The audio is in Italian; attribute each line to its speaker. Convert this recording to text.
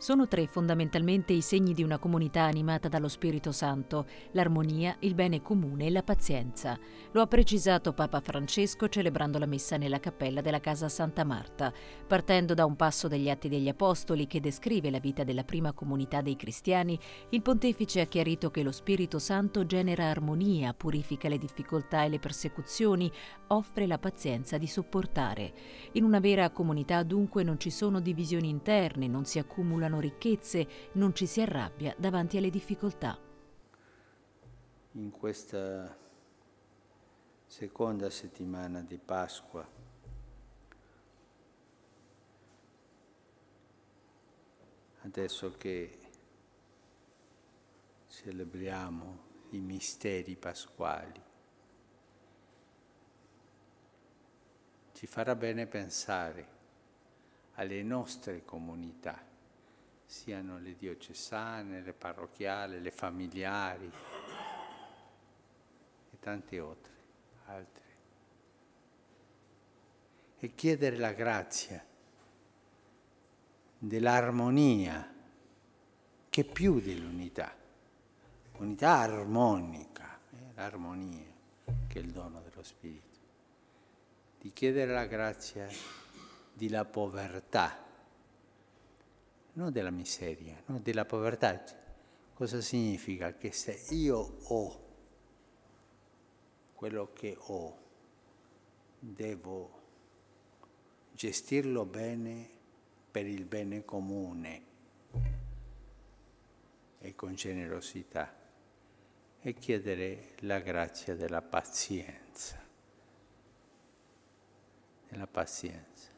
Speaker 1: Sono tre fondamentalmente i segni di una comunità animata dallo Spirito Santo, l'armonia, il bene comune e la pazienza. Lo ha precisato Papa Francesco celebrando la messa nella cappella della Casa Santa Marta, partendo da un passo degli Atti degli Apostoli che descrive la vita della prima comunità dei cristiani, il pontefice ha chiarito che lo Spirito Santo genera armonia, purifica le difficoltà e le persecuzioni, offre la pazienza di sopportare. In una vera comunità dunque non ci sono divisioni interne, non si accumulano accumulano ricchezze, non ci si arrabbia davanti alle difficoltà.
Speaker 2: In questa seconda settimana di Pasqua adesso che celebriamo i misteri pasquali. Ci farà bene pensare alle nostre comunità, siano le diocesane, le parrocchiali, le familiari e tante altre. altre. E chiedere la grazia dell'armonia che più dell'unità, unità armonica, eh, l'armonia che è il dono dello Spirito, di chiedere la grazia della povertà non della miseria, no? della povertà. Cosa significa? Che se io ho quello che ho, devo gestirlo bene per il bene comune e con generosità e chiedere la grazia della pazienza, della pazienza.